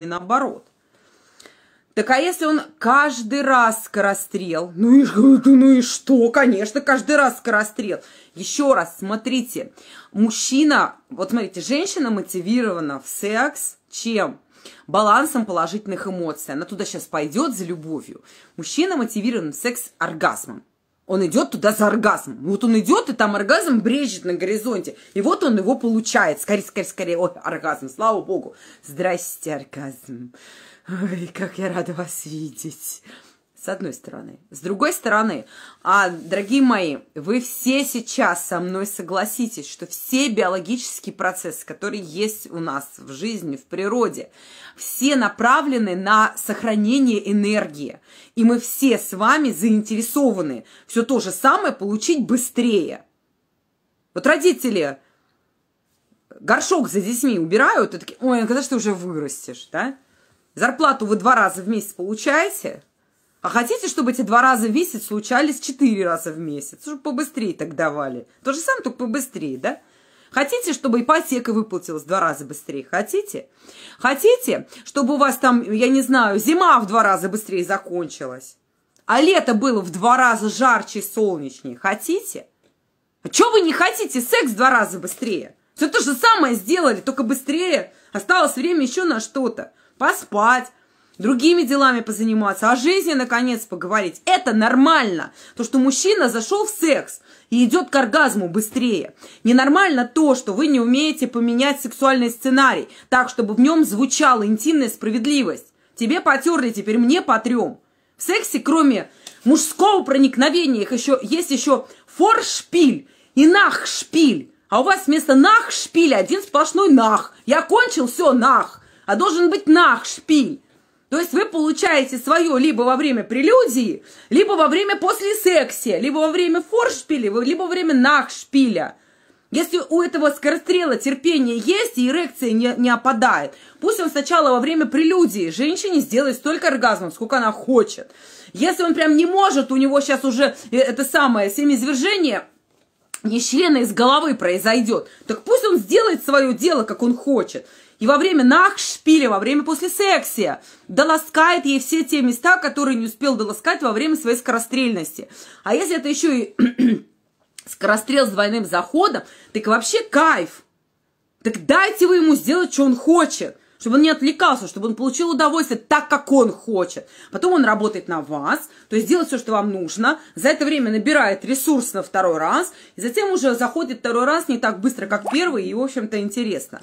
и наоборот. Так а если он каждый раз скорострел? Ну и, ну и что? Конечно, каждый раз скорострел. Еще раз, смотрите. Мужчина, вот смотрите, женщина мотивирована в секс чем? Балансом положительных эмоций. Она туда сейчас пойдет за любовью. Мужчина мотивирован в секс оргазмом. Он идет туда за оргазм. Вот он идет, и там оргазм брежет на горизонте. И вот он его получает. Скорее, скорее, скорее. Ой, оргазм, слава богу. Здрасте, оргазм. Ой, как я рада вас видеть. С одной стороны. С другой стороны, а, дорогие мои, вы все сейчас со мной согласитесь, что все биологические процессы, которые есть у нас в жизни, в природе, все направлены на сохранение энергии. И мы все с вами заинтересованы все то же самое получить быстрее. Вот родители горшок за детьми убирают и такие, ой, а когда же ты уже вырастешь, да? Зарплату вы два раза в месяц получаете – а хотите, чтобы эти два раза в месяц случались четыре раза в месяц? Чтобы побыстрее так давали. То же самое, только побыстрее, да? Хотите, чтобы ипотека выплатилась в два раза быстрее? Хотите? Хотите, чтобы у вас там, я не знаю, зима в два раза быстрее закончилась? А лето было в два раза жарче и солнечнее? Хотите? А чего вы не хотите секс в два раза быстрее? Все то же самое сделали, только быстрее. Осталось время еще на что-то. Поспать, другими делами позаниматься, о жизни, наконец, поговорить. Это нормально. То, что мужчина зашел в секс и идет к оргазму быстрее. Ненормально то, что вы не умеете поменять сексуальный сценарий, так, чтобы в нем звучала интимная справедливость. Тебе потерли, теперь мне потрем. В сексе, кроме мужского проникновения, их еще, есть еще форшпиль и нахшпиль. А у вас вместо нахшпиля один сплошной нах. Я кончил, все, нах. А должен быть нахшпиль. То есть вы получаете свое либо во время прелюдии, либо во время после секси, либо во время форшпиля, либо во время нахшпиля. Если у этого скорострела терпение есть и эрекция не, не опадает, пусть он сначала во время прелюдии женщине сделает столько оргазмов, сколько она хочет. Если он прям не может, у него сейчас уже э, это самое семизвержение не члена из головы произойдет, так пусть он сделает свое дело, как он хочет. И во время нахшпиля, во время после секса, доласкает ей все те места, которые не успел доласкать во время своей скорострельности. А если это еще и скорострел с двойным заходом, так вообще кайф. Так дайте вы ему сделать, что он хочет, чтобы он не отвлекался, чтобы он получил удовольствие так, как он хочет. Потом он работает на вас, то есть делает все, что вам нужно, за это время набирает ресурс на второй раз, и затем уже заходит второй раз не так быстро, как первый, и, в общем-то, интересно.